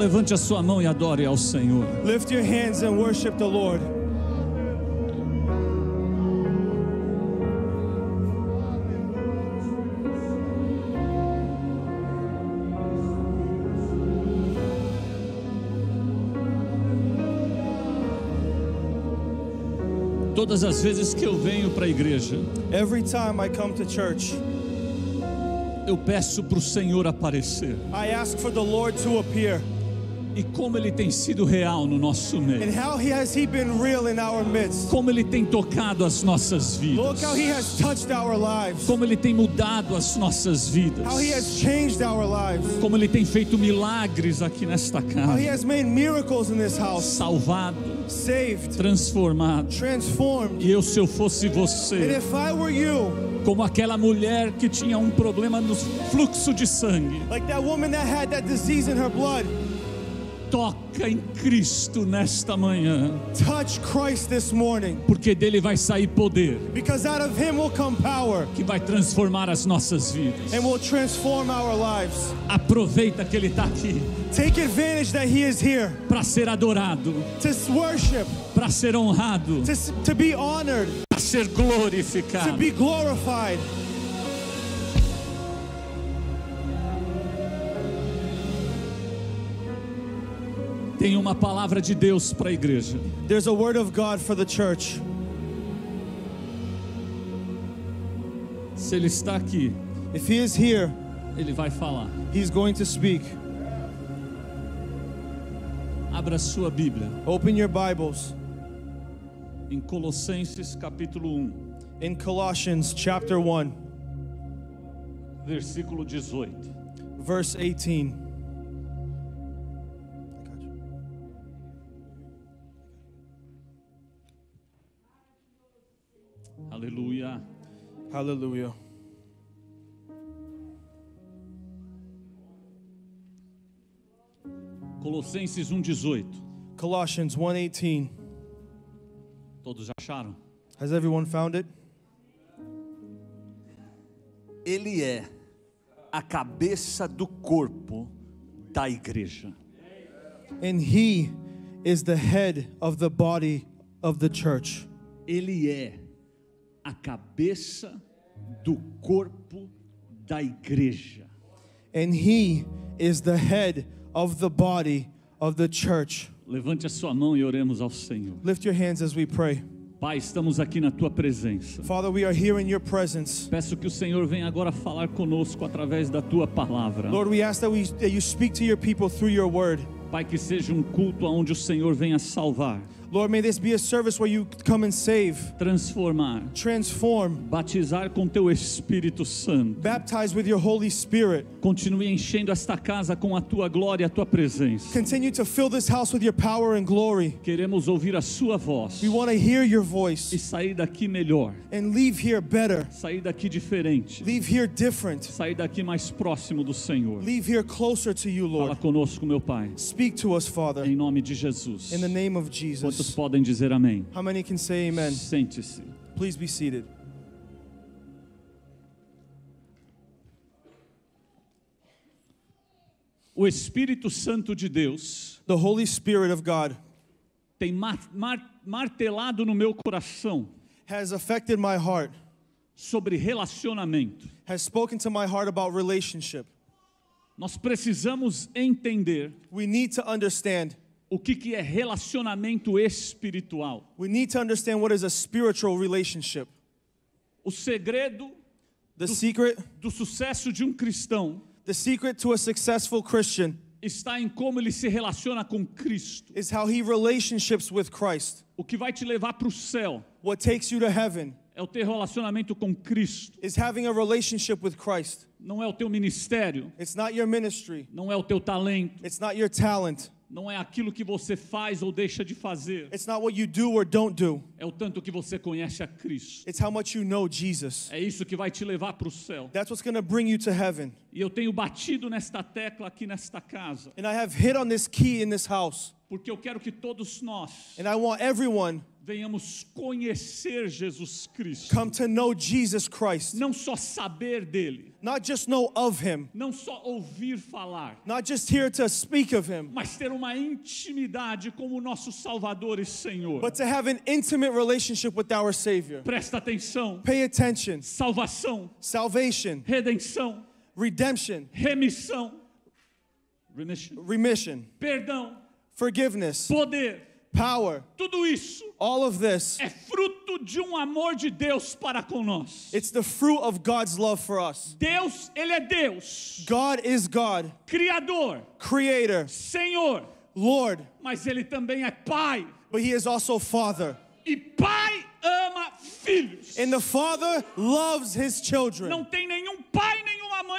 Levante a sua mão e adore ao Senhor. Lift your hands and worship the Lord. Todas as vezes que eu venho para a igreja, every time I come to church, eu peço para o Senhor aparecer. I ask for the Lord to appear e como ele tem sido real no nosso meio. Como ele tem tocado as nossas vidas. Como ele tem mudado as nossas vidas. Como ele tem feito milagres aqui nesta casa. Salvado, saved, transformado. E eu se eu fosse você, you, como aquela mulher que tinha um problema no fluxo de sangue. Like that woman that had that disease in her blood toca em Cristo nesta manhã. Touch Christ this morning. Porque dele vai sair poder. Because out of him will come power. Que vai transformar as nossas vidas. And will transform our lives. Aproveita que ele está aqui. Take advantage that he is here. Para ser adorado. To worship. Para ser honrado. To, to be honored. Para ser glorificado. To be glorified Tem uma palavra de Deus para a igreja. There's a word of God for the church. Se ele está aqui, if he is here, ele vai falar. He's going to speak. Abra sua Bíblia. Open your Bibles. Em Colossenses capítulo 1. In Colossians chapter 1. Versículo 18. Verse 18. Aleluia. Aleluia. Colossenses 1:18. Colossians 1:18. Todos acharam? Has everyone found it? Ele é a cabeça do corpo da igreja. And he is the head of the body of the church. Ele é a cabeça do corpo da igreja. And he is the head of the body of the church. Levante a sua mão e oremos ao Senhor. Lift your hands as we pray. Pai, estamos aqui na tua presença. Father, we are here in your presence. Peço que o Senhor venha agora falar conosco através da tua palavra. Lord, we ask that, we, that you speak to your people through your word. Pai, que seja um culto onde o Senhor venha salvar. Lord, may this be a service where you come and save. Transformar. Transform. Batizar com teu Espírito Santo. Baptize with your Holy Spirit. Continue enchendo esta casa com a tua glória e a tua presença. Continue to fill this house with your power and glory. Queremos ouvir a sua voz. We want to hear your voice. E sair daqui melhor. And leave here better. Sair daqui diferente. Leave here different. Sair daqui mais próximo do Senhor. Leave here closer to you, Lord. Fala conosco, meu Pai. Speak to us, Father. Em nome de Jesus. In the name of Jesus. Quantos podem dizer amém? How many can say amen? Sente-se. Please be seated. O Espírito Santo de Deus, the Holy Spirit of God, tem mar, mar, martelado no meu coração, has affected my heart, sobre relacionamento, has spoken to my heart about relationship. Nós precisamos entender, we need to understand o que, que é relacionamento espiritual. We need to understand what is a spiritual relationship. O segredo do, do, sucesso de um cristão The secret to a successful Christian está em como ele se relaciona com Cristo. Is how he relationships with Christ. O que vai te levar para o céu what takes you to heaven é o teu relacionamento com Cristo. Is having a relationship with Christ. Não é o teu ministério. It's not your ministry. Não é o teu talento. It's not your talent não é aquilo que você faz ou deixa de fazer. It's not what you do or don't do. É o tanto que você conhece a Cristo. It's how much you know Jesus. É isso que vai te levar para o céu. That's what's bring you to heaven. E eu tenho batido nesta tecla aqui nesta casa. And I have hit on this key in this house. Porque eu quero que todos nós And I want everyone venhamos conhecer Jesus Cristo. Come to know Jesus Christ. Não só saber dele. Not just know of him. Não só ouvir falar. Not just hear to speak of him. Mas ter uma intimidade com o nosso Salvador e Senhor. But to have an intimate relationship with our Savior. Presta atenção. Pay attention. Salvação. Salvation. Redenção. Redemption. Remissão. Remission. Remission. Perdão. Forgiveness. Poder power, tudo isso, all of this, é fruto de um amor de Deus para conosco. It's the fruit of God's love for us. Deus, ele é Deus. God is God. Criador. Creator. Senhor. Lord. Mas ele também é pai. But he is also father. E pai ama filhos. And the father loves his children. Não tem nenhum pai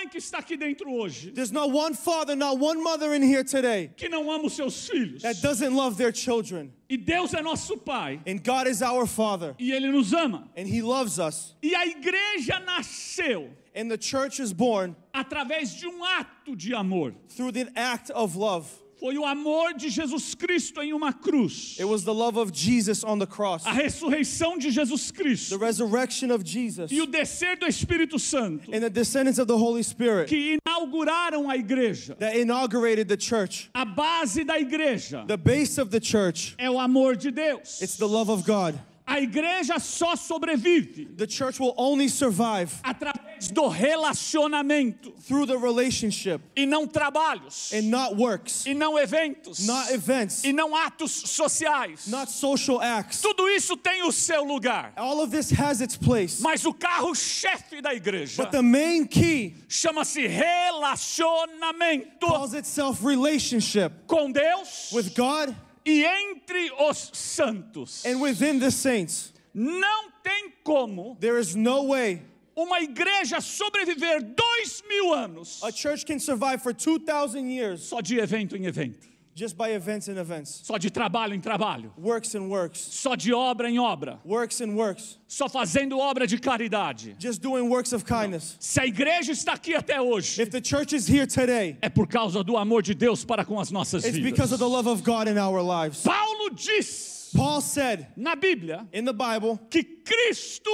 mãe que está aqui dentro hoje. There's not one father, not one mother in here today que não ama os seus filhos. that doesn't love their children. E Deus é nosso pai. And God is our father. E ele nos ama. And he loves us. E a igreja nasceu. And the church is born através de um ato de amor. Through the act of love. Foi o amor de Jesus Cristo em uma cruz. It was the love of Jesus on the cross. A ressurreição de Jesus Cristo. The resurrection of Jesus. E o descer do Espírito Santo. And the descendants of the Holy Spirit. Que inauguraram a igreja. That inaugurated the church. A base da igreja. The base of the church. É o amor de Deus. It's the love of God. A igreja só sobrevive. The church will only survive. Através do relacionamento. Through the relationship. E não trabalhos. And not works. E não eventos. Not events. E não atos sociais. Not social acts. Tudo isso tem o seu lugar. All of this has its place. Mas o carro chefe da igreja. But the main key. Chama-se relacionamento. Calls itself relationship. Com Deus. With God e entre os santos. And within the saints. Não tem como. There is no way. Uma igreja sobreviver dois mil anos. A church can survive for 2000 years. Só de evento em evento. Just by events and events. Só de trabalho em trabalho. Works and works. Só de obra em obra. Works and works. Só fazendo obra de caridade. Just doing works of kindness. Se a igreja está aqui até hoje, If the church is here today, é por causa do amor de Deus para com as nossas it's vidas. Because of the love of God in our lives. Paulo diz Paul said, na Bíblia, in the Bible, que Cristo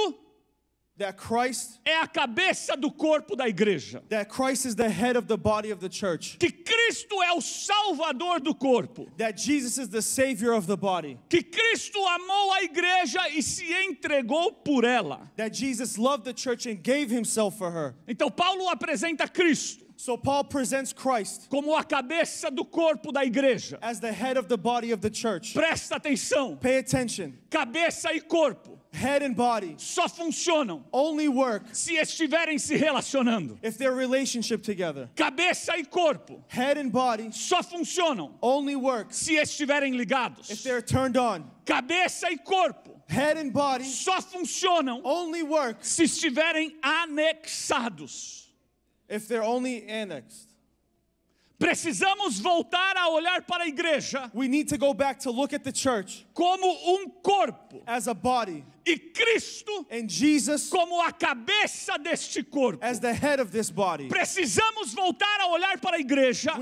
é a cabeça do corpo da igreja. Que Cristo é o salvador do corpo. Que Cristo amou a igreja e se entregou por ela. Jesus Então Paulo apresenta Cristo. So Paul presents Christ como a cabeça do corpo da igreja. As the head of the body of the church. Presta atenção. Pay attention. Cabeça e corpo. Head and body. Só funcionam. Only work. Se estiverem se relacionando. If they're relationship together. Cabeça e corpo. Head and body. Só funcionam. Only work. Se estiverem ligados. If they're turned on. Cabeça e corpo. Head and body. Só funcionam. Only work. Se estiverem anexados. If they're only annexed. Precisamos voltar a olhar para a igreja. We need to to go back look at the church como um corpo. As a body e Cristo Jesus, como a cabeça deste corpo. Precisamos voltar a olhar para a igreja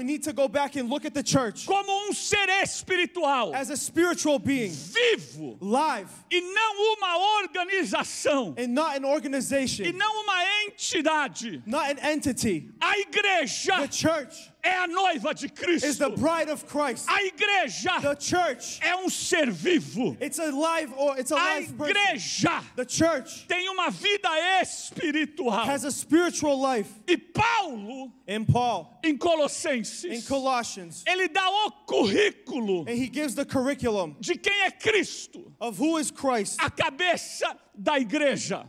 como um ser espiritual, being, vivo, live, e não uma organização, e não uma entidade. A igreja é a noiva de Cristo. Is the bride of Christ. A igreja the church, é um ser vivo. It's a live or it's a, a igreja igreja tem uma vida espiritual. E Paulo, em Colossenses, ele dá o currículo de quem é Cristo, a cabeça da igreja.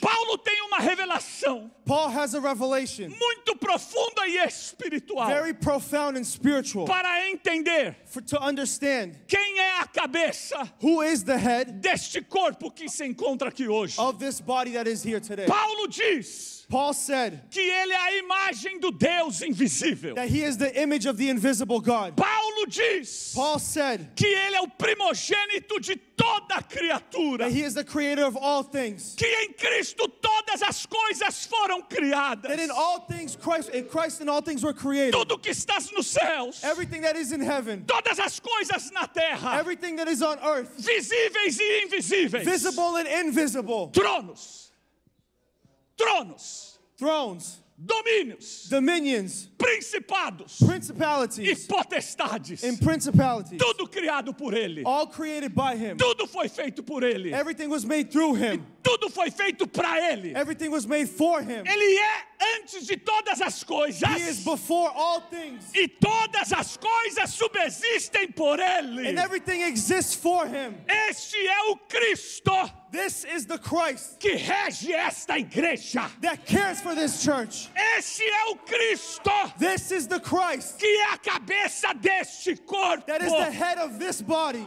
Paulo tem uma revelação. Muito profunda e espiritual. Para entender. Quem é a cabeça? Deste corpo que se encontra aqui hoje. Paulo diz. Paul said que ele é a imagem do Deus invisível. That he is the image of the invisible God. Paulo diz Paul said que ele é o primogênito de toda criatura. That he is the creator of all things. Que em Cristo todas as coisas foram criadas. That in all things Christ, in Christ in all things were created. Tudo que está nos céus. Everything that is in heaven. Todas as coisas na terra. Everything that is on earth. Visíveis e invisíveis. Visible and invisible. Tronos. Tronos. Thrones domínios, dominions, principados, principalities, e potestades, and principalities, tudo criado por ele, all created by him, tudo foi feito por ele, everything was made through him, tudo foi feito para ele, everything was made for him, ele é antes de todas as coisas, he is before all things, e todas as coisas subsistem por ele, and everything exists for him, este é o Cristo This is the Christ que rege esta igreja. That cares for this church. Este é o Cristo. This is the Christ. Que é a cabeça deste corpo. That is the head of this body.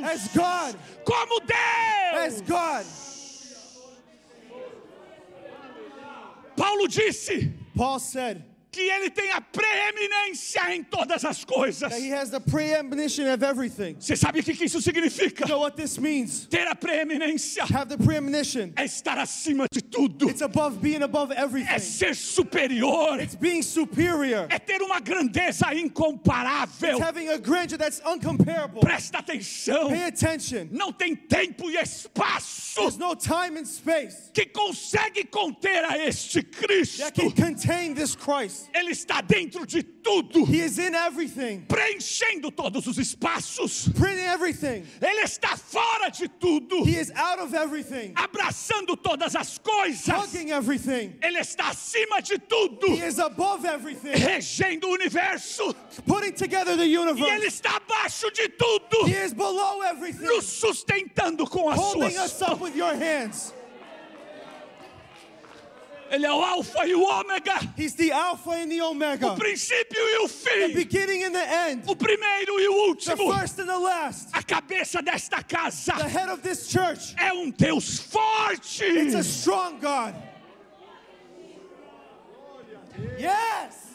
Deus. As God. Como Deus. As God. Paulo disse. Paul said que ele tem a preeminência em todas as coisas. Você sabe o que, isso significa? You know what this means? Ter a preeminência. É estar acima de tudo. It's above being above é everything. É ser superior. It's being superior. É ter uma grandeza incomparável. It's a that's Presta atenção. Pay attention. Não tem tempo e espaço. There's no time and space. Que consegue conter a este Cristo. That can contain this Christ. Ele está dentro de tudo. He is in everything. Preenchendo todos os espaços. Preenching everything. Ele está fora de tudo. He is out of everything. Abraçando todas as coisas. Hugging everything. Ele está acima de tudo. He is above everything. Regendo o universo. Putting together the universe. E ele está abaixo de tudo. He is below everything. Nos sustentando com as Holding suas us up with your hands. Ele é o alfa e o ômega. He's the alpha and the omega. O princípio e o fim. The beginning and the end. O primeiro e o último. The first and the last. A cabeça desta casa. The head of this church. É um Deus forte. It's a strong God. Yes.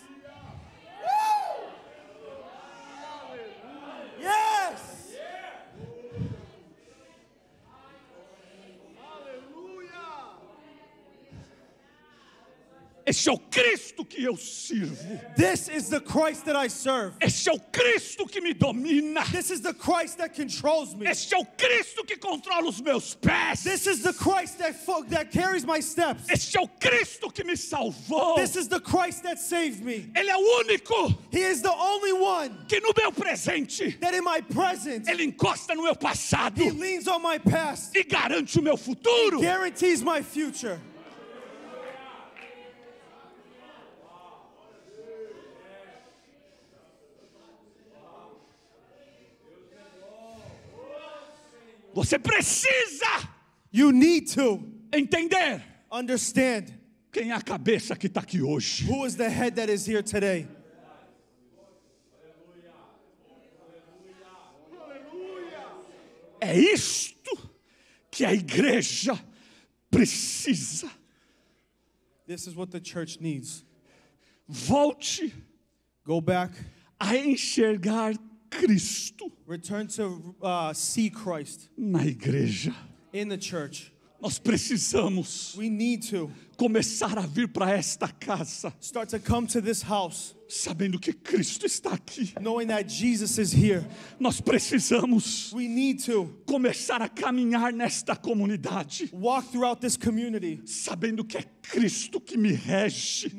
Este é o Cristo que eu sirvo. This is the Christ that I serve. Este é o Cristo que me domina. This is the Christ that controls me. Este é o Cristo que controla os meus pés. This is the Christ that, that carries my steps. Este é o Cristo que me salvou. This is the Christ that saved me. Ele é o único. He is the only one. Que no meu presente. That in my present. Ele encosta no meu passado. He leans on my past. E garante o meu futuro. He guarantees my future. Você precisa you need to entender understand quem é a cabeça que está aqui hoje. Who is the head that is here today? É isto que a igreja precisa. This is what the church needs. Volte Go back. a enxergar Cristo. Return to uh, see Christ. Na igreja. In the church. Nós precisamos começar a vir para esta casa. Start to come to this house sabendo que Cristo está aqui. Nós precisamos começar a caminhar nesta comunidade. Sabendo que é Cristo que me rege.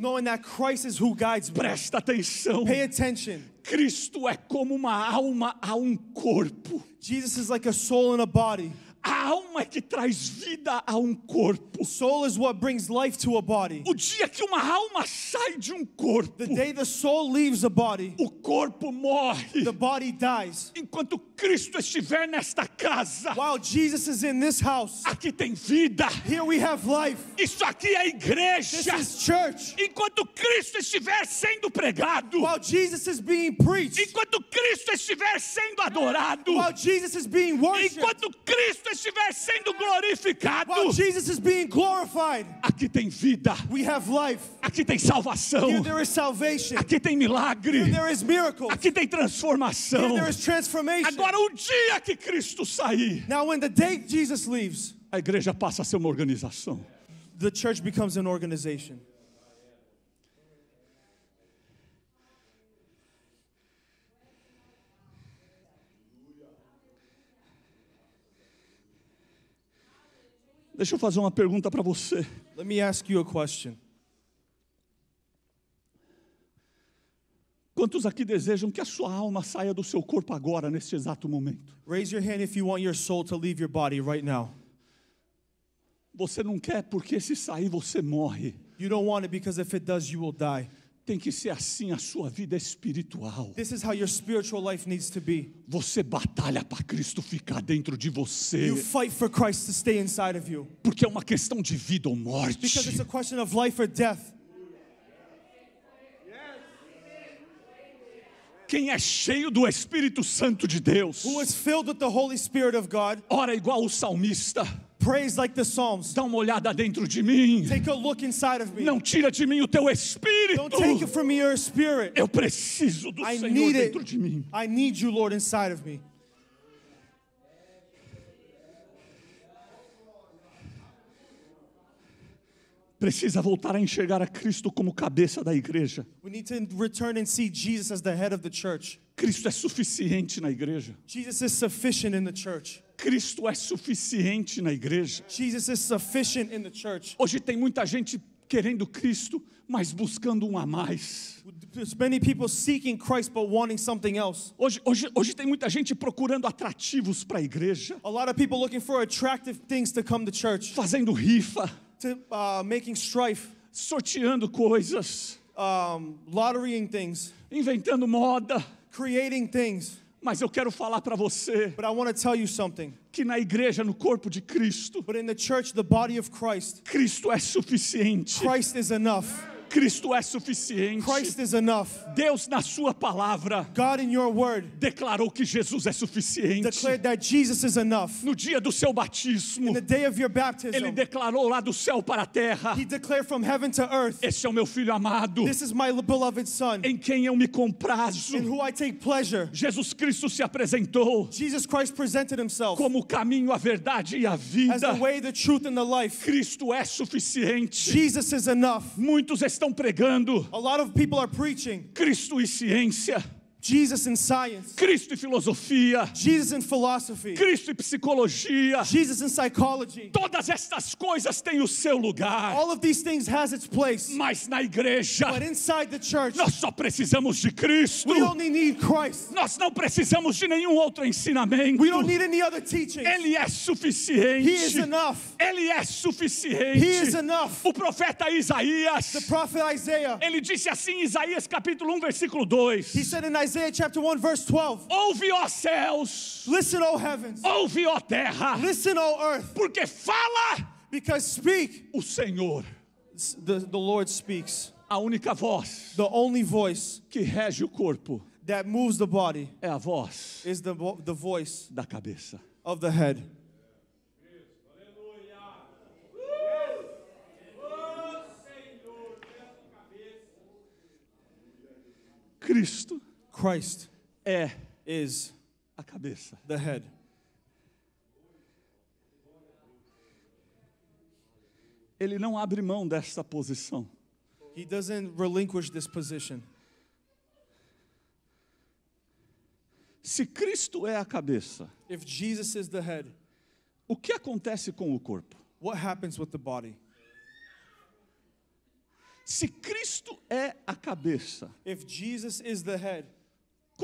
Presta atenção. Cristo é como uma alma a um corpo. Jesus is like a soul and a body. A alma é que traz vida a um corpo. Soul is what brings life to a body. O dia que uma alma sai de um corpo, the day the soul leaves a body, o corpo morre. The body dies. Enquanto Cristo estiver nesta casa, while Jesus is in this house, aqui tem vida. Here we have life. Isso aqui é igreja. This is church. Enquanto Cristo estiver sendo pregado, while Jesus is being preached, enquanto Cristo estiver sendo adorado, while Jesus is being worshipped, enquanto Cristo estiver sendo glorificado, While Jesus is being glorified, aqui tem vida, we have life. aqui tem salvação, Here there is salvation. aqui tem milagre, Here there is miracles. aqui tem transformação. Here there is transformation. Agora, o dia que Cristo sair, Now, when the day Jesus leaves, a igreja passa a ser uma organização. The church becomes an organization. Deixa eu fazer uma pergunta para você. Let me ask you a question. Quantos aqui desejam que a sua alma saia do seu corpo agora neste exato momento? Raise your hand if you want your soul to leave your body right now. Você não quer porque se sair você morre. You don't want it because if it does you will die tem que ser assim a sua vida espiritual. This is how your spiritual life needs to be. Você batalha para Cristo ficar dentro de você. You fight for Christ to stay inside of you. Porque é uma questão de vida ou morte. Because it's a question of life or death. Quem é cheio do Espírito Santo de Deus. Who is filled with the Holy Spirit of God. Ora igual o salmista. Praise like the Psalms. Dá uma olhada dentro de mim. Take a look inside of me. Não tira de mim o teu espírito. Don't take it from me your spirit. Eu preciso do I Senhor dentro it. de mim. I need you, Lord, inside of me. precisa voltar a enxergar a Cristo como cabeça da igreja. We need to return and see Jesus as the head of the church. Cristo é suficiente na igreja. Jesus is sufficient in the church. Cristo é suficiente na igreja. Jesus is sufficient in the church. Hoje tem muita gente querendo Cristo, mas buscando um a mais. Many people seeking Christ but wanting something else. Hoje, hoje, hoje tem muita gente procurando atrativos para a igreja. A lot of people looking for attractive things to come to church. Fazendo rifa to, uh, making strife, sorteando coisas, um, things, inventando moda, creating things. Mas eu quero falar para você que na igreja, no corpo de Cristo, church, Christ, Cristo é suficiente. Christ is enough. Cristo é suficiente. Deus na sua palavra word, declarou que Jesus é suficiente. No dia do seu batismo, baptism, ele declarou lá do céu para a terra. Earth, Este é o meu filho amado. Son, em quem eu me comprazo. Jesus Cristo se apresentou. como o caminho, a verdade e a vida. Way, Cristo é suficiente. Muitos estão estão pregando. Cristo e ciência. Jesus in science. Cristo e filosofia. Jesus in philosophy. Cristo e psicologia. Jesus in psychology. Todas estas coisas têm o seu lugar. All of these things has its place. Mas na igreja, But inside the church, nós só precisamos de Cristo. We only need Christ. Nós não precisamos de nenhum outro ensinamento. We don't need any other teaching. Ele é suficiente. He is enough. Ele é suficiente. He is enough. O profeta Isaías. The prophet Isaiah. Ele disse assim em Isaías capítulo 1 versículo 2. He said in Isaiah Isaiah chapter 1 verse 12. Ouve ó céus. Listen ó heavens. Ouve ó terra. Listen ó earth. Porque fala. Because speak. O Senhor. The, the Lord speaks. A única voz. The only voice. Que rege o corpo. That moves the body. É a voz. Is the, the voice. Da cabeça. Of the head. Cristo Christ é is a cabeça. The head. Ele não abre mão desta posição. He doesn't relinquish this position. Se Cristo é a cabeça, if Jesus is the head, o que acontece com o corpo? What happens with the body? Se Cristo é a cabeça, if Jesus is the head,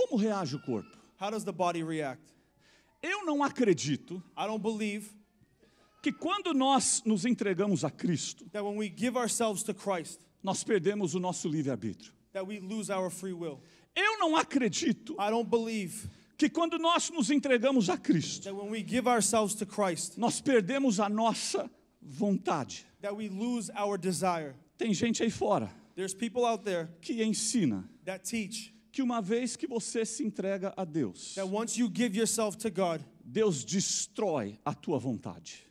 como reage o corpo? How does the body react? Eu não acredito I don't believe que quando nós nos entregamos a Cristo, that when we give ourselves to Christ, nós perdemos o nosso livre-arbítrio. That we lose our free will. Eu não acredito I don't believe que quando nós nos entregamos a Cristo, that when we give ourselves to Christ, nós perdemos a nossa vontade. That we lose our desire. Tem gente aí fora There's people out there que ensina that teach que uma vez que você se entrega a Deus, that once you give yourself to God, Deus destrói a tua vontade.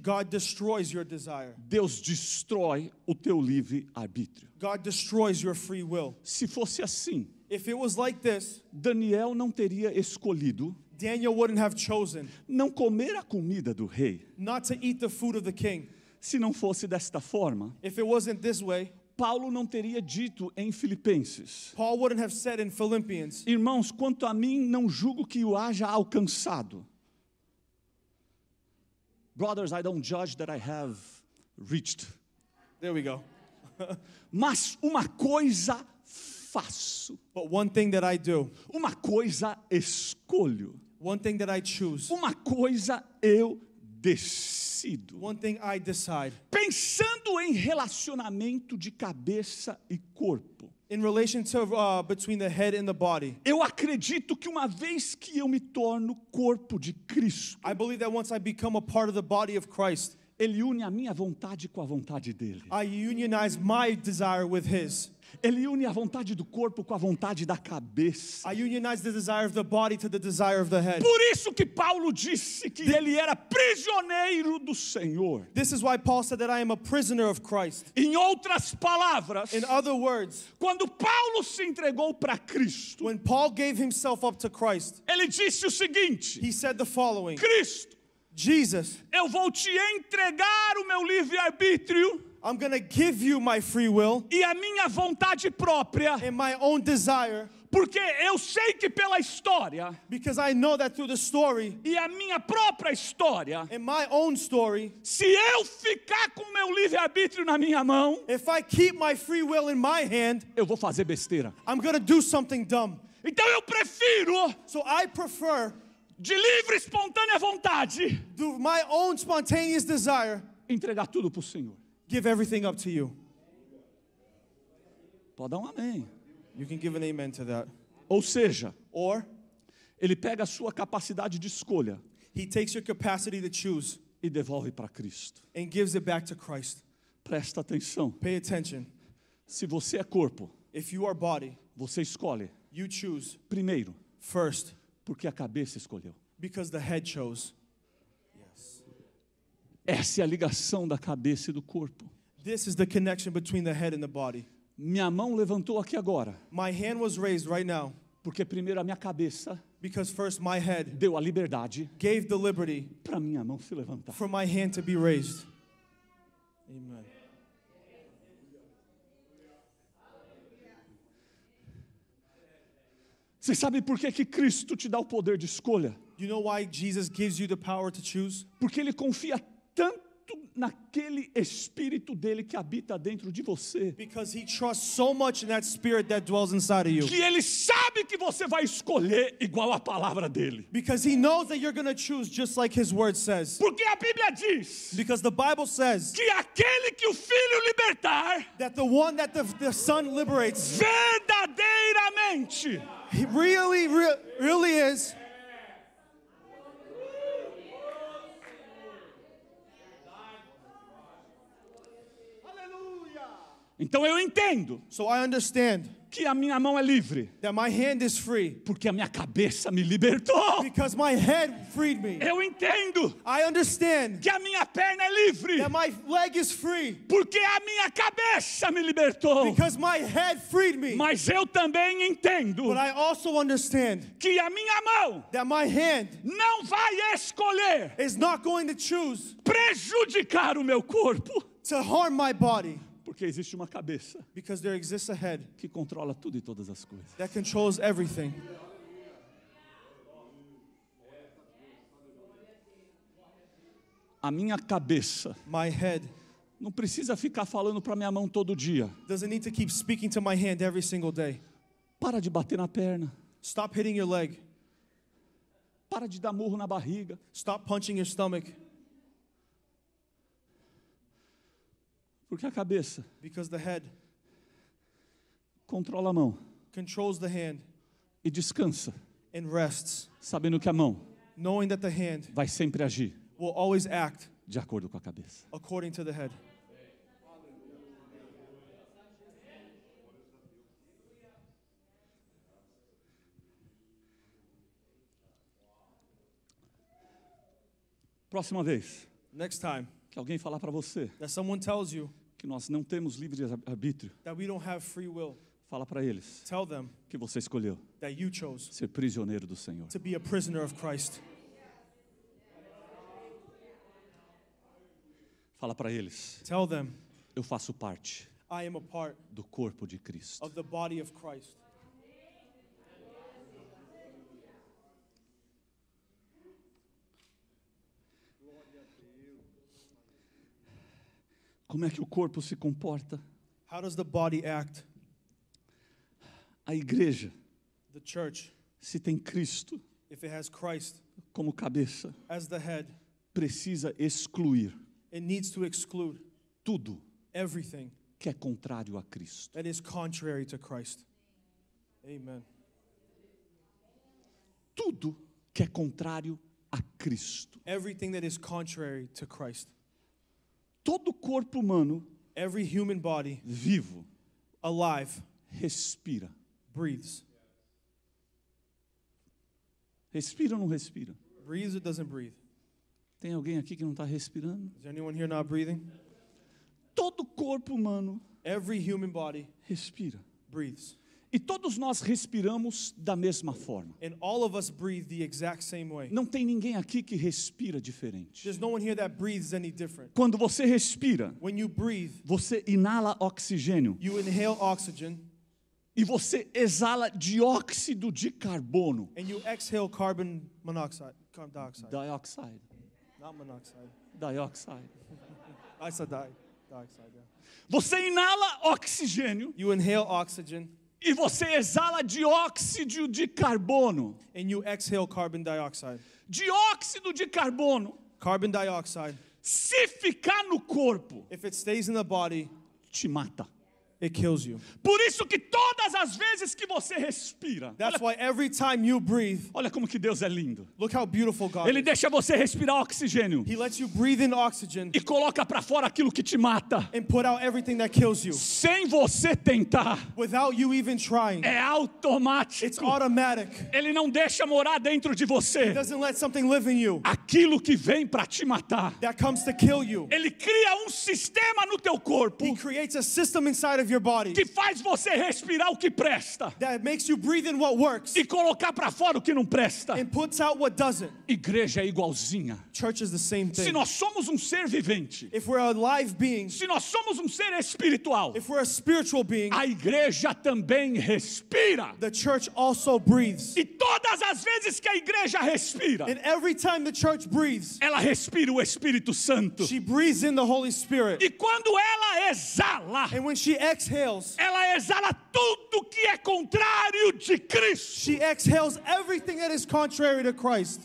God destroys your desire. Deus destrói o teu livre arbítrio. God destroys your free will. Se fosse assim, If it was like this, Daniel não teria escolhido Daniel wouldn't have chosen não comer a comida do rei. Not to eat the food of the king. Se não fosse desta forma, If it wasn't this way, Paulo não teria dito em Filipenses. Paul wouldn't have said in Philippians. Irmãos, quanto a mim, não julgo que o haja alcançado. Brothers, I don't judge that I have reached. There we go. Mas uma coisa faço. But one thing that I do. Uma coisa escolho. One thing that I choose. Uma coisa eu decido. One thing I decide. Pensando em relacionamento de cabeça e corpo. In relation to uh, between the head and the body. Eu acredito que uma vez que eu me torno corpo de Cristo. I believe that once I become a part of the body of Christ. Ele une a minha vontade com a vontade dele. I unionize my desire with his. Ele une a vontade do corpo com a vontade da cabeça. Por isso que Paulo disse que the, ele era prisioneiro do Senhor. This is why Paul said that I am a prisoner of Christ. Em outras palavras, in other words, quando Paulo se entregou para Cristo, when Paul gave himself up to Christ, ele disse o seguinte. He said the following. Cristo, Jesus, eu vou te entregar o meu livre arbítrio. I'm gonna give you my free will e a minha vontade própria and my own desire porque eu sei que pela história I know that through the story, e a minha própria história my own story, se eu ficar com meu livre arbítrio na minha mão if I keep my my free will in hand, eu vou fazer besteira I'm gonna do something dumb então eu prefiro so I prefer, de livre espontânea vontade do my own spontaneous desire entregar tudo para o Senhor give everything up to you. Pode dar um amém. You can give an amen to that. Ou seja, Or, ele pega a sua capacidade de escolha he takes your capacity to choose e devolve para Cristo. and gives it back to Christ. Presta atenção. Pay attention. Se você é corpo, If you are body, você escolhe you choose primeiro, first porque a cabeça escolheu. because the head chose. Essa é a ligação da cabeça e do corpo. This is the connection between the head and the body. Minha mão levantou aqui agora. My hand was raised right now. Porque primeiro a minha cabeça Because first my head deu a liberdade gave the liberty para minha mão se levantar. For my hand to be raised. Amen. Você sabe por que, que Cristo te dá o poder de escolha? You know why Jesus gives you the power to choose? Porque ele confia tanto naquele espírito dele que habita dentro de você. Because he trusts so much in that spirit that dwells inside of you. Que ele sabe que você vai escolher igual a palavra dele. Because he knows that you're going to choose just like his word says. Porque a Bíblia diz. Because the Bible says. Que aquele que o filho libertar. That the one that the, the son liberates. Verdadeiramente. He really, really is. Então eu entendo. So I understand que a minha mão é livre. Porque a minha cabeça me libertou. Because my head freed me. Eu entendo. I understand. Que a minha perna é livre. That my leg is free. Porque a minha cabeça me libertou. Because my head freed me. Mas eu também entendo. But I also understand. Que a minha mão. That my hand. Não vai escolher. Is not going to choose. Prejudicar o meu corpo. To harm my body. Porque existe uma cabeça Because there exists a head que controla tudo e todas as coisas. that controls everything. A minha cabeça My head não precisa ficar falando para minha mão todo dia. doesn't need to keep speaking to my hand every single day. Para de bater na perna. Stop hitting your leg. Para de dar murro na barriga. Stop punching your stomach. Porque a cabeça controla a mão e descansa, rests, sabendo que a mão vai sempre agir de acordo com a cabeça. Próxima vez. Next time. Se alguém falar para você you, que nós não temos livre arbítrio, fala para eles them, que você escolheu ser prisioneiro do Senhor. Fala para eles. Them, eu faço parte part do corpo de Cristo. Como é que o corpo se comporta? How does the body act? A igreja. The church. Se tem Cristo. If it has Christ. Como cabeça. As the head. Precisa excluir. It needs to exclude. Tudo. Everything. Que é contrário a Cristo. That is contrary to Christ. Amen. Tudo que é contrário a Cristo. Everything that is contrary to Christ todo corpo humano every human body vivo alive respira breathes respira ou não respira breathes or doesn't breathe tem alguém aqui que não está respirando is there anyone here not breathing todo corpo humano every human body respira breathes e todos nós respiramos da mesma forma. And all of us breathe the exact same way. Não tem ninguém aqui que respira diferente. There's no one here that breathes any different. Quando você respira, When you breathe, você inala oxigênio. You inhale oxygen. E você exala dióxido de carbono. And you exhale carbon monoxide, carbon dioxide. Dioxide. Not monoxide. Dioxide. I said di dioxide. Yeah. Você inala oxigênio. You inhale oxygen e você exala dióxido de carbono. And you exhale carbon dioxide. Dióxido de carbono. Carbon dioxide. Se ficar no corpo, If it stays in the body, te mata. It kills you. Por isso que todas as vezes que você respira. That's olha, why every time you breathe. Olha como que Deus é lindo. Look how beautiful God Ele is. deixa você respirar oxigênio. He lets you breathe in oxygen. E coloca para fora aquilo que te mata. And put out everything that kills you. Sem você tentar. Without you even trying. É automático. It's automatic. Ele não deixa morar dentro de você. He doesn't let something live in you. Aquilo que vem para te matar. That comes to kill you. Ele cria um sistema no teu corpo. He creates a system inside of of your body. Que faz você respirar o que presta. That makes you breathe in what works. E colocar para fora o que não presta. And puts out what doesn't. Igreja é igualzinha. Church is the same thing. Se nós somos um ser vivente. If we're a live being. Se nós somos um ser espiritual. If we're a spiritual being. A igreja também respira. The church also breathes. E todas as vezes que a igreja respira. And every time the church breathes. Ela respira o Espírito Santo. She breathes in the Holy Spirit. E quando ela exala. And when she exhales, exhales. Ela exala tudo que é contrário de Cristo. She exhales everything that is contrary to Christ.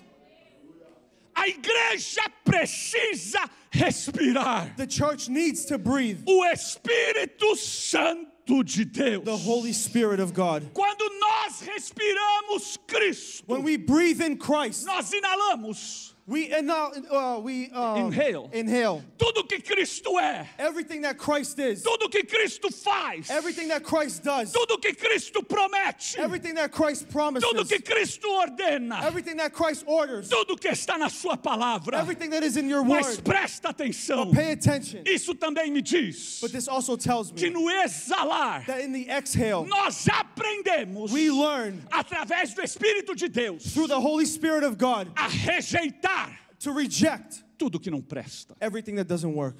A igreja precisa respirar. The church needs to breathe. O Espírito Santo de Deus. The Holy Spirit of God. Quando nós respiramos Cristo, When we breathe in Christ, nós inalamos We inhale. Uh, uh, we uh, inhale. Inhale. Tudo que Cristo é. Everything that Christ is. Tudo que Cristo faz. Everything that Christ does. Tudo que Cristo promete. Everything that Christ promises. Tudo que Cristo ordena. Everything that Christ orders. Tudo que está na sua palavra. Everything that is in your word. Mas presta atenção. But pay attention. Isso também me diz. But this also tells me. Que no exalar. That in the exhale. Nós aprendemos. We learn. Através do Espírito de Deus. Through the Holy Spirit of God. A rejeitar rejeitar to reject tudo que não presta. Everything that doesn't work.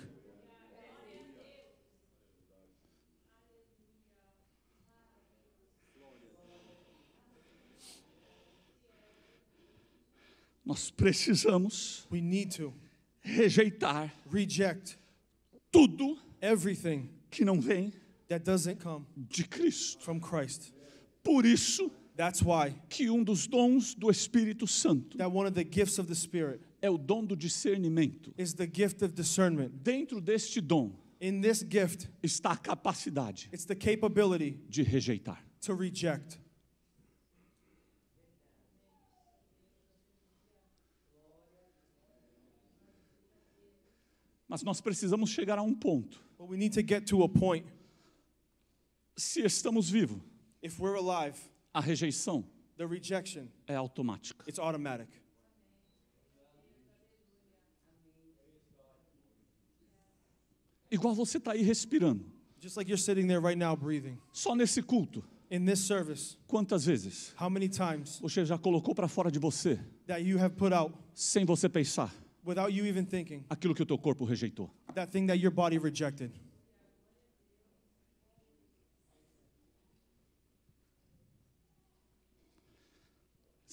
Nós precisamos We need to rejeitar reject tudo everything que não vem that doesn't come de Cristo. From Christ. Por isso That's why. Que um dos dons do Espírito Santo. That one of the gifts of the Spirit. É o dom do discernimento. Is the gift of discernment. Dentro deste dom. In this gift. Está a capacidade. It's the capability. De rejeitar. To reject. Mas nós precisamos chegar a um ponto. But we need to get to a point. Se estamos vivos. If we're alive a rejeição The rejection. é automática. It's automatic. Igual você está aí respirando. Just like you're sitting there right now breathing. Só nesse culto. In this service. Quantas vezes? How many times? Você já colocou para fora de você? That you have put out. Sem você pensar. Without you even thinking. Aquilo que o teu corpo rejeitou. That thing that your body rejected.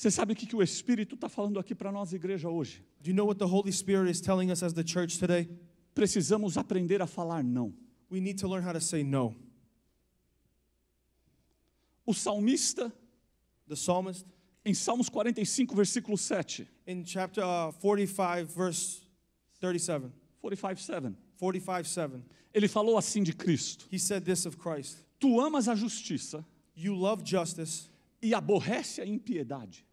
Você sabe o que, que o Espírito está falando aqui para nós, igreja, hoje? Do you know what the Holy Spirit is telling us as the church today? Precisamos aprender a falar não. We need to learn how to say no. O salmista, the psalmist, em Salmos 45, versículo 7. In chapter uh, 45, verse 37. 45, 7. 45, 7. Ele falou assim de Cristo. He said this of Christ. Tu amas a justiça. You love justice e aborrece a impiedade.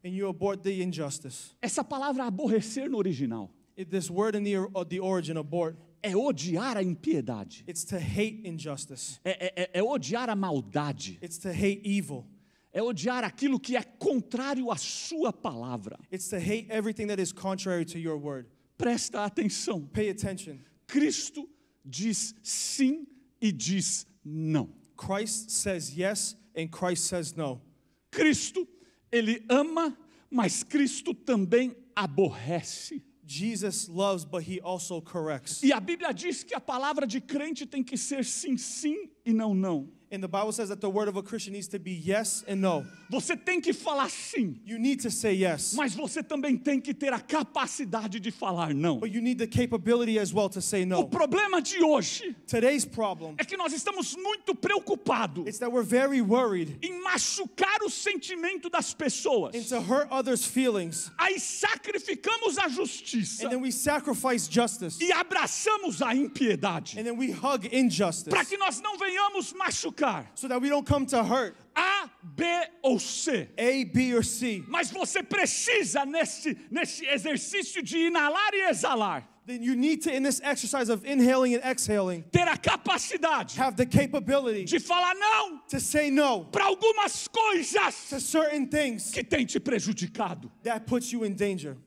Essa palavra aborrecer no original. It, this word in the, the origin, abort, é odiar a impiedade. It's to hate injustice. É, é, é, é odiar a maldade. It's to hate evil. É odiar aquilo que é contrário à sua palavra. It's to hate everything that is contrary to your word. Presta atenção. Pay attention. Cristo diz sim e diz não. Christ says yes and Christ says no. Cristo, ele ama, mas Cristo também aborrece. Jesus loves, but he also corrects. E a Bíblia diz que a palavra de crente tem que ser sim, sim e não, não. And the Bible says that the word of a Christian needs to be yes and no. Você tem que falar sim. You need to say yes. Mas você também tem que ter a capacidade de falar não. But you need the capability as well to say no. O problema de hoje Today's problem é que nós estamos muito preocupados it's that we're very worried em machucar o sentimento das pessoas. And to hurt others feelings. Aí sacrificamos a justiça. And then we sacrifice justice. E abraçamos a impiedade. And then we hug injustice. Para que nós não venhamos machucar machucar. So that we don't come to hurt. A, B ou C. A, B or C. Mas você precisa nesse, nesse exercício de inalar e exalar. Then you need to in this exercise of inhaling and exhaling. Ter a capacidade. Have the capability. De falar não. To say no. Para algumas coisas. To certain things. Que tem te prejudicado. That puts you in danger.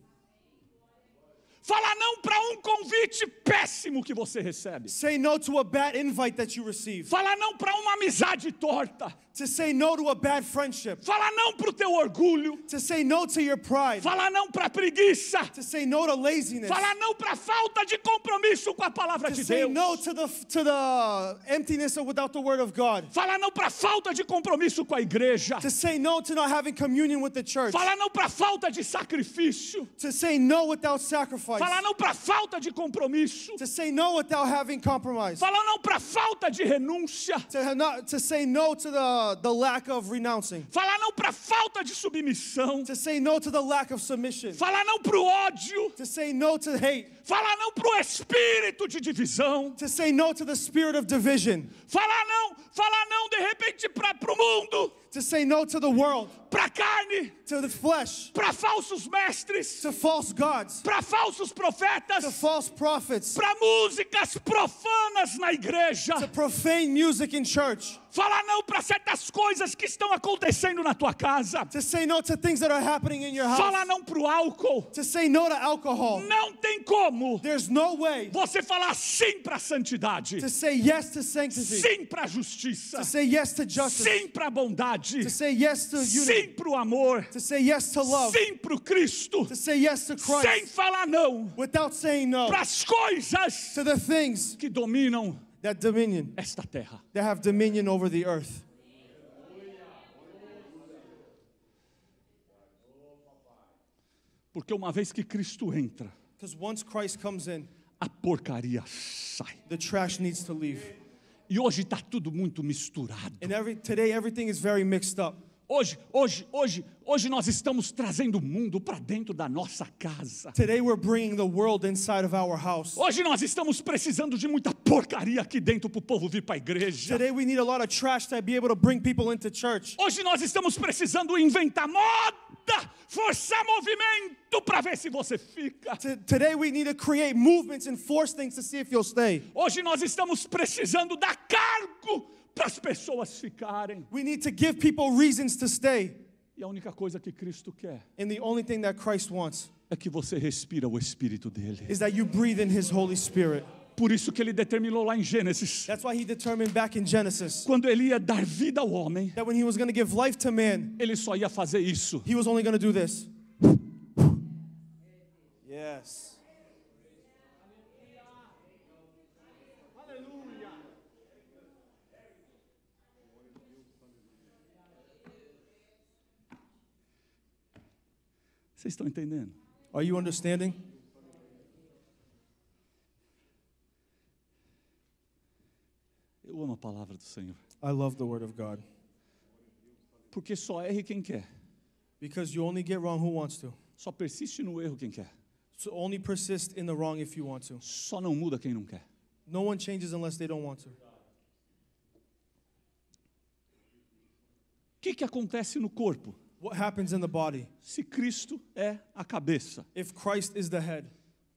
Fala não para um convite péssimo que você recebe. Say no to a bad invite that you receive. Fala não para uma amizade torta. To say no to a bad friendship. Falar não pro teu orgulho. To say no to your pride. Falar não pra preguiça. To say no to laziness. Falar não pra falta de compromisso com a palavra to de say Deus. No to the, to the emptiness without the word of God. Falar não pra falta de compromisso com a igreja. To say no to not having communion with the church. Falar não pra falta de sacrifício. To say no without sacrifice. Falar não pra falta de compromisso. To say no without having compromise. Falar não pra falta de renúncia. To, not, to say no to the the lack of renouncing. Falar não para falta de submissão. To say no to the lack of submission. Falar não para o ódio. To say no to hate. Falar não para o espírito de divisão. To say no to the spirit of division. Falar não, falar não de repente para o mundo. To say no to the world. Para carne. To the flesh. Para falsos mestres. To false gods. Para falsos profetas. To false prophets. Para músicas profanas na igreja. To profane music in church. Falar não para certas coisas que estão acontecendo na tua casa. To say no to things that are happening in your house. Falar não para o álcool. To say no to alcohol. Não tem como como você falar sim para a santidade, sim para a justiça, sim para a bondade, sim para o amor, sim para o Cristo, sem falar não para as coisas que dominam esta terra. That have dominion over the earth. Porque uma vez que Cristo entra, Because once Christ comes in, a porcaria sai. The trash needs to leave. E hoje está tudo muito misturado. And every, today everything is very mixed up. Hoje, hoje, hoje, hoje nós estamos trazendo o mundo para dentro da nossa casa. Today we're bringing the world inside of our house. Hoje nós estamos precisando de muita porcaria aqui dentro para o povo vir para a igreja. Today we need a lot of trash to be able to bring people into church. Hoje nós estamos precisando inventar moda, forçar movimento para ver se você fica. Today we need to create movements and force things to see if you'll stay. Hoje nós estamos precisando dar cargo para as pessoas ficarem. We need to give people reasons to stay. E a única coisa que Cristo quer And the only thing that Christ wants é que você respira o espírito dele. is that you breathe in his Holy Spirit. Por isso que ele determinou lá em Gênesis, That's why he determined back in Genesis quando ele ia dar vida ao homem, that when he was going to give life to man, ele só ia fazer isso. he was only going to do this. Yes. Vocês estão entendendo? Are you understanding? Eu amo a palavra do Senhor. I love the word of God. Porque só erre quem quer. Because you only get wrong who wants to. Só persiste no erro quem quer. So only persist in the wrong if you want to. Só não muda quem não quer. No one changes unless they don't want to. O que, que acontece no corpo? What happens in the body? Se Cristo é a cabeça. If Christ is the head.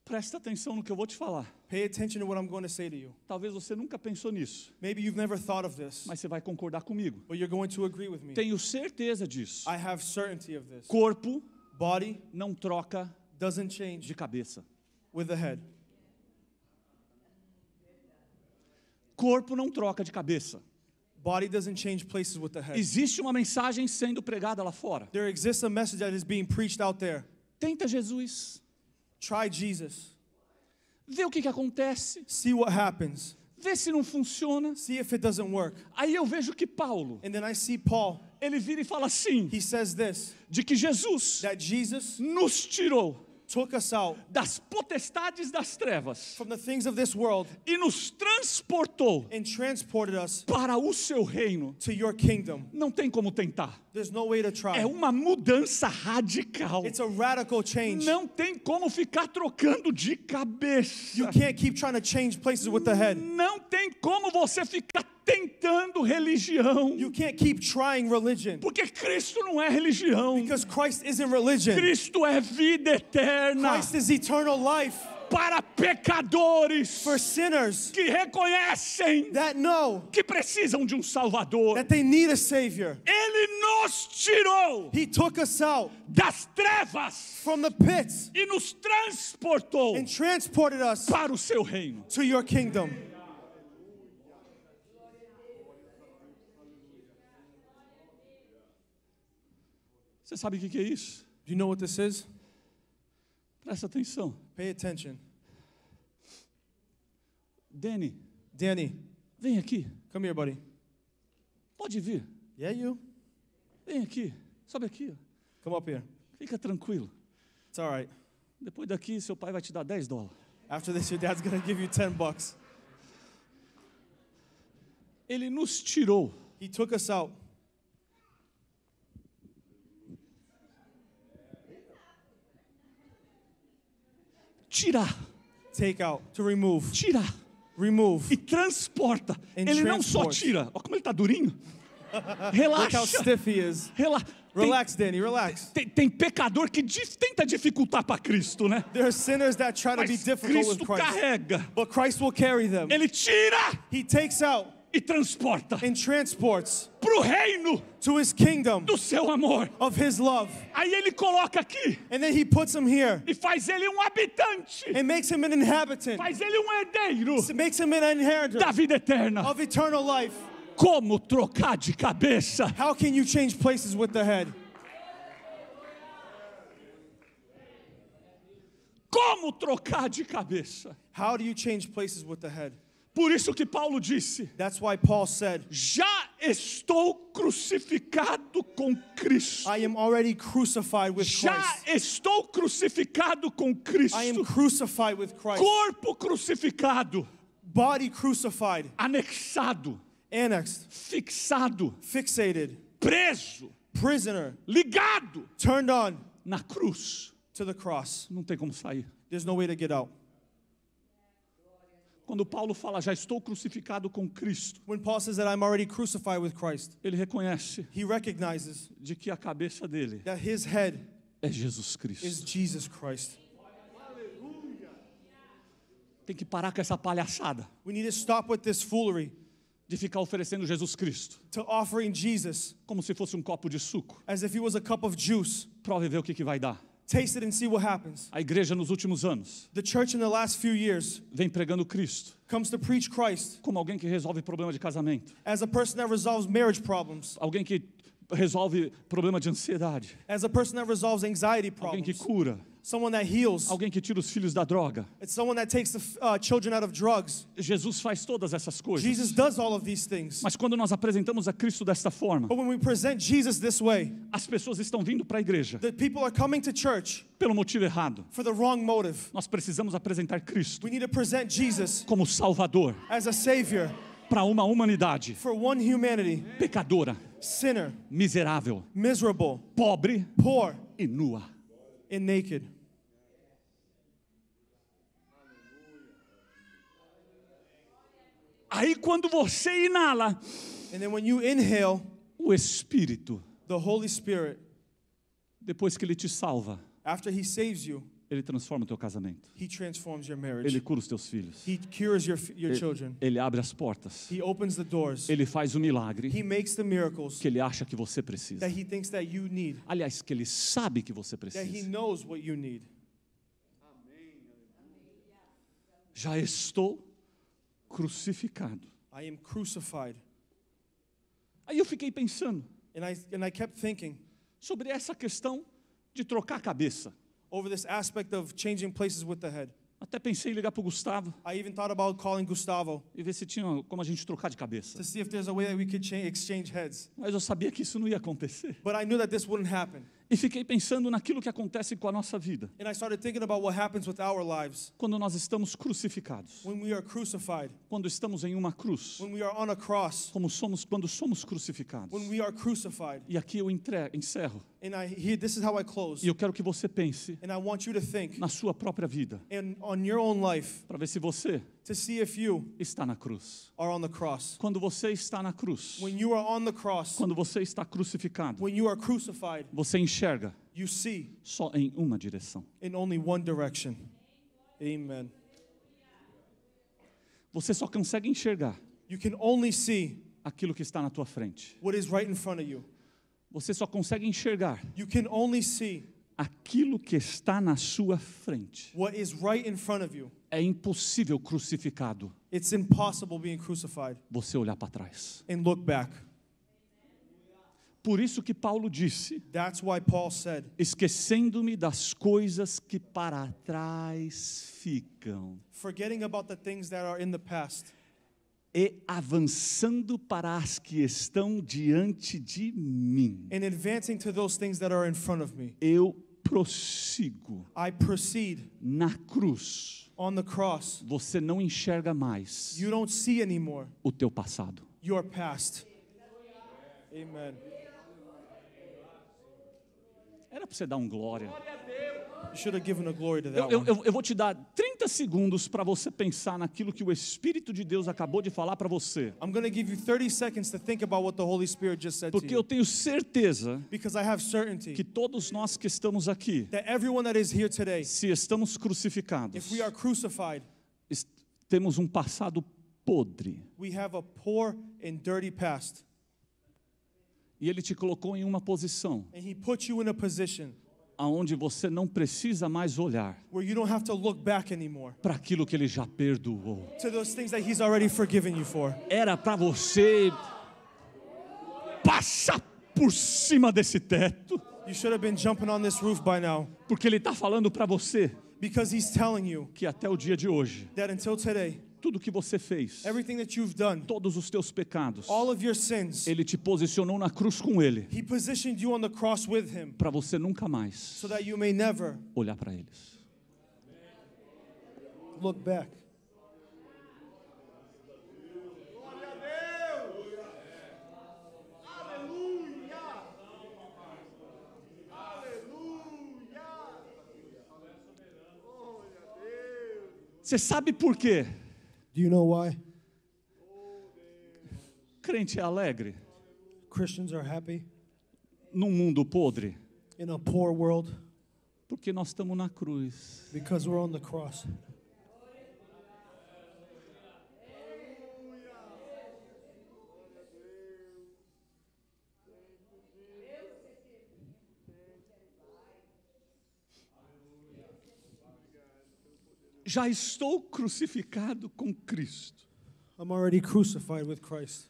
Presta atenção no que eu vou te falar. Pay attention to what I'm going to say to you. Talvez você nunca pensou nisso. Maybe you've never thought of this. Mas você vai concordar comigo. But you're going to agree with me. Tenho certeza disso. I have certainty of this. Corpo, body, não troca doesn't change de cabeça. With the head. Corpo não troca de cabeça. Body doesn't change places with the head. Existe uma mensagem sendo pregada lá fora. There exists a message that is being preached out there. Tenta Jesus. Try Jesus. Vê o que, que acontece. See what happens. Vê se não funciona. See if it doesn't work. Aí eu vejo que Paulo. And then I see Paul. Ele vira e fala assim. He says this. De que Jesus. That Jesus nos tirou took us out das potestades das trevas from the things of this world e nos transportou and transported us para o seu reino to your kingdom. não tem como tentar There's no way to try. é uma mudança radical It's a radical change. não tem como ficar trocando de cabeça you can't keep trying to change places with the head. não tem como você ficar tentando religião. You can't keep trying religion. Porque Cristo não é religião. Because Christ isn't religion. Cristo é vida eterna. Christ is eternal life. Para pecadores For sinners, que reconhecem that know, que precisam de um Salvador. That they need a savior. Ele nos tirou He took us out das trevas from the pits, e nos transportou and transported us para o seu reino. To your kingdom. Você sabe o que é isso? Do you know what this is? Presta atenção. Pay attention. Danny. Danny. Vem aqui. Come here, buddy. Pode vir. Yeah, you. Vem aqui. Sobe aqui. Come up here. Fica tranquilo. It's all right. Depois daqui, seu pai vai te dar 10 dólares. After this, your dad's gonna give you 10 bucks. Ele nos tirou. He took us out tirar. Take out, to remove. Tirar. Remove. E transporta. And ele transport. não só tira. Olha como ele está durinho. Relaxa. Look how stiff he is. Rela tem, relax, Danny, relax. Tem, tem pecador que diz, tenta dificultar para Cristo, né? There are sinners that try Mas to be difficult Cristo with Christ. carrega. But Christ will carry them. Ele tira. He takes out e transporta para o reino to his kingdom, do seu amor. Of his love. Aí ele coloca aqui and then he puts him here, e faz ele um habitante, and makes him an inhabitant, faz ele um herdeiro so makes him an inheritor, da vida eterna. Of eternal life. Como trocar de cabeça? How can you change places with the head? Como trocar de cabeça? How do you change places with the head? Por isso que Paulo disse. That's why Paul said. Já estou crucificado com Cristo. I am already crucified with Já Christ. estou crucificado com Cristo. I am crucified with Christ. Corpo crucificado. Body crucified. Anexado. Annexed. Fixado. Fixated. Preso. Prisoner. Ligado. Turned on. Na cruz. To the cross. Não tem como sair. There's no way to get out. Quando Paulo fala já estou crucificado com Cristo. When Paul says that I'm already crucified with Christ. Ele reconhece. He recognizes de que a cabeça dele that his head é Jesus Cristo. Is Jesus Christ. Tem que parar com essa palhaçada. We need to stop with this foolery de ficar oferecendo Jesus Cristo. Jesus, como se fosse um copo de suco. As if he was a cup of juice. Prove ver o que, que vai dar. Taste it and see what happens. A igreja nos últimos anos the church in the last few years vem pregando Cristo comes to preach Christ como alguém que resolve problema de casamento. As a person that resolves marriage problems. Alguém que resolve problema de ansiedade. As a person that resolves anxiety problems. Alguém que cura Someone that heals. Alguém que tira os filhos da droga. It's someone that takes the uh, children out of drugs. Jesus faz todas essas coisas. Jesus does all of these things. Mas quando nós apresentamos a Cristo desta forma, But when we present Jesus this way, as pessoas estão vindo para a igreja. The people are coming to church pelo motivo errado. For the wrong motive. Nós precisamos apresentar Cristo. We need to present Jesus como Salvador. As a savior. Para uma humanidade. For one humanity. Pecadora. Sinner. Miserável. Miserable. Pobre. Poor. E nua. And naked. Aí quando você inala, inhale, o Espírito, Spirit, depois que ele te salva, you, ele transforma o teu casamento. Ele cura os teus filhos. Your, your ele, ele, abre as portas. Ele faz o milagre que ele acha que você precisa. That that Aliás, que ele sabe que você precisa. Já estou crucificado. I am crucified. Aí eu fiquei pensando and I, and I kept thinking, sobre essa questão de trocar a cabeça. Over this aspect of changing places with the head. Até pensei em ligar para o Gustavo. I even thought about calling Gustavo. E ver se tinha como a gente trocar de cabeça. To see if there's a way that we could exchange heads. Mas eu sabia que isso não ia acontecer. But I knew that this wouldn't happen. E fiquei pensando naquilo que acontece com a nossa vida. Quando nós estamos crucificados. Quando estamos em uma cruz. Como somos quando somos crucificados. E aqui eu encerro And I, hear, this is how I close. E eu quero que você pense And I want you to think na sua própria vida, and on your own life para ver se você to see if you está na cruz. are on the cross. Quando você está na cruz, When you are on the cross, quando você está crucificado, when you are crucified, você enxerga you see só em uma direção. in only one direction. Amen. Você só consegue enxergar You can only see aquilo que está na tua frente. what is right in front of you. Você só consegue enxergar aquilo que está na sua frente. Right é impossível crucificado. Você olhar para trás. Por isso que Paulo disse: Esquecendo-me das coisas que para trás ficam. Forgetting about the things that are in the past e avançando para as que estão diante de mim. And advancing to those things that are in front of me. Eu prossigo. I proceed. Na cruz. On the cross. Você não enxerga mais. You don't see anymore. O teu passado. Your past. Amen. Era para você dar um glória. glória eu, vou te dar 30 segundos para você pensar naquilo que o Espírito de Deus acabou de falar para você. Porque eu tenho certeza que todos nós que estamos aqui, se estamos crucificados, temos um passado podre. E ele te colocou em uma posição. And he put you in a position aonde você não precisa mais olhar para aquilo que ele já perdoou. Era para você passar por cima desse teto. Porque ele está falando para você. que até o dia de hoje. That until today, tudo que você fez, done, todos os teus pecados, sins, Ele te posicionou na cruz com Ele, para você nunca mais so olhar para eles. Look back. Você sabe por quê? Do you know why? Crente é alegre. Christians are happy. Num mundo podre. In a poor world. Porque nós estamos na cruz. Because we're on the cross. já estou crucificado com Cristo. I'm already crucified with Christ.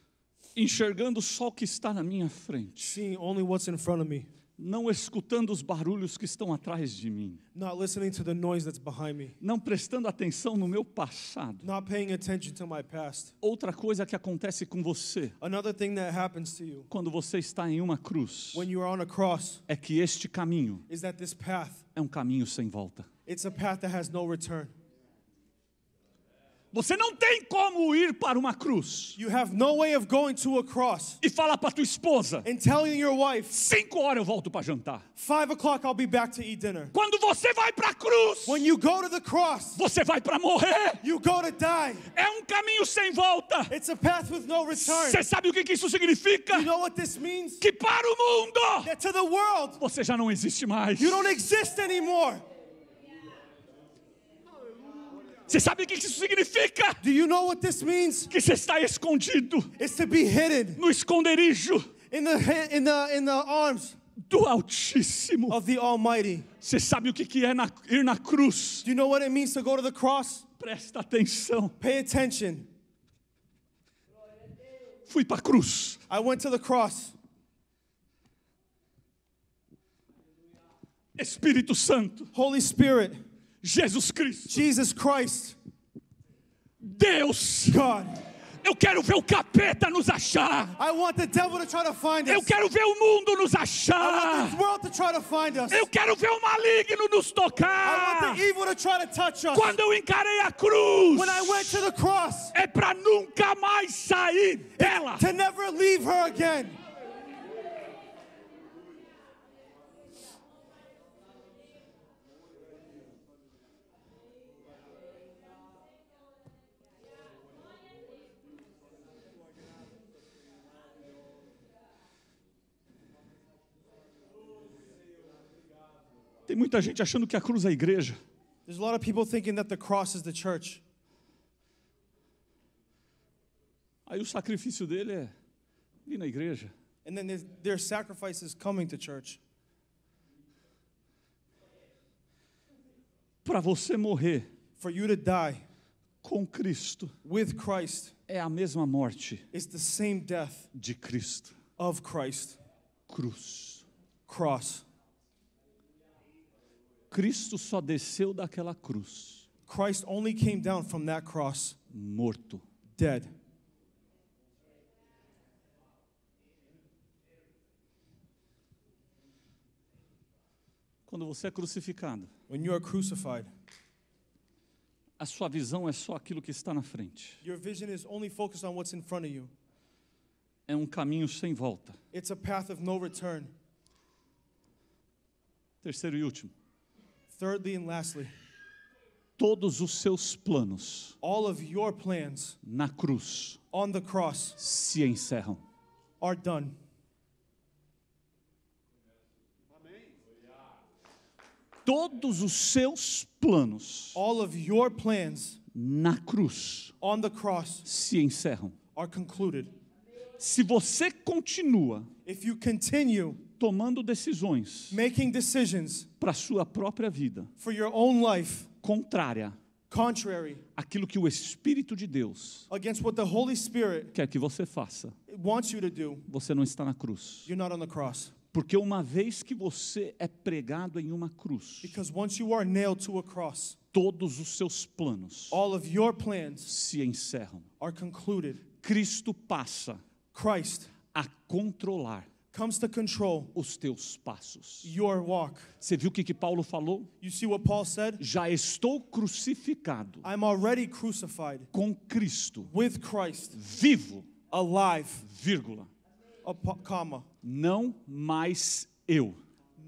Enxergando só o que está na minha frente. Seeing only what's in front of me. Não escutando os barulhos que estão atrás de mim. Not listening to the noise that's behind me. Não prestando atenção no meu passado. Not paying attention to my past. Outra coisa que acontece com você. Another thing that happens to you. Quando você está em uma cruz. When you are on a cross. É que este caminho. Is that this path. É um caminho sem volta. It's a path that has no return. Você não tem como ir para uma cruz. You have no way of going to a cross. E falar para tua esposa. And telling your wife. Cinco horas eu volto para jantar. Five o'clock I'll be back to eat dinner. Quando você vai para a cruz. When you go to the cross. Você vai para morrer. You go to die. É um caminho sem volta. It's a path with no return. Você sabe o que, isso significa? You know what this means? Que para o mundo. That to the world. Você já não existe mais. You don't exist anymore. Você sabe o que isso significa? Do you know what this means? Que você está escondido. It's to be hidden. No esconderijo. In the, in the, in the arms. Do Altíssimo. Of the Almighty. Você sabe o que é na, ir na cruz? Do you know what it means to go to the cross? Presta atenção. Pay attention. Fui para a cruz. I went to the cross. Espírito Santo. Holy Spirit. Jesus Cristo. Jesus Christ. Deus. God. Eu quero ver o capeta nos achar. Eu quero ver o mundo nos achar. Eu quero ver o maligno nos tocar. To Quando eu encarei a cruz, cross, é para nunca mais sair dela. Tem muita gente achando que a cruz é a igreja. There's a lot of people thinking that the cross is the church. Aí o sacrifício dele é vir na igreja. And then their sacrifice is coming to church. Para você morrer. For you to die. Com Cristo. With Christ. É a mesma morte. is the same death. De Cristo. Of Christ. Cruz. Cross. Cristo só desceu daquela cruz. Christ only came down from that cross morto. Dead. Quando você é crucificado, When you are crucified, a sua visão é só aquilo que está na frente. Your vision is only focused on what's in front of you. É um caminho sem volta. It's a path of no return. Terceiro e último. Thirdly and lastly, todos os seus planos all of your plans na cruz on the cross se encerram. Are done. Todos os seus planos all of your plans na cruz on the cross se encerram. Are concluded. Se você continua If you continue, tomando decisões para sua própria vida life, contrária contrary, aquilo que o espírito de Deus quer que você faça do, você não está na cruz porque uma vez que você é pregado em uma cruz cross, todos os seus planos se encerram Cristo passa Christ a controlar comes to control os teus passos. Your walk. Você viu o que, que Paulo falou? You see what Paul said? Já estou crucificado. I'm already crucified. Com Cristo. With Christ. Vivo. Alive. Vírgula. A, comma. Não mais eu.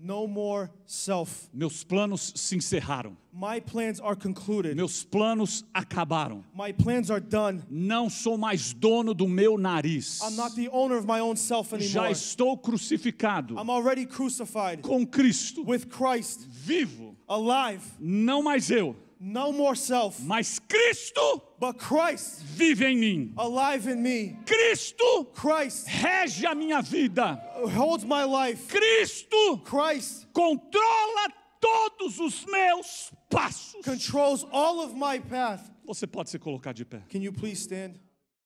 No more self. Meus planos se encerraram. My plans are concluded. Meus planos acabaram. My plans are done. Não sou mais dono do meu nariz. I'm not the owner of my own self anymore. Já estou crucificado. I'm already crucified. Com Cristo. With Christ. Vivo. Alive. Não mais eu. Não more self. Mas Cristo But Christ vive em mim. Alive in me. Cristo Christ rege a minha vida. Holds my life. Cristo Christ controla todos os meus passos. Controls all of my path. Você pode se colocar de pé. Can you please stand?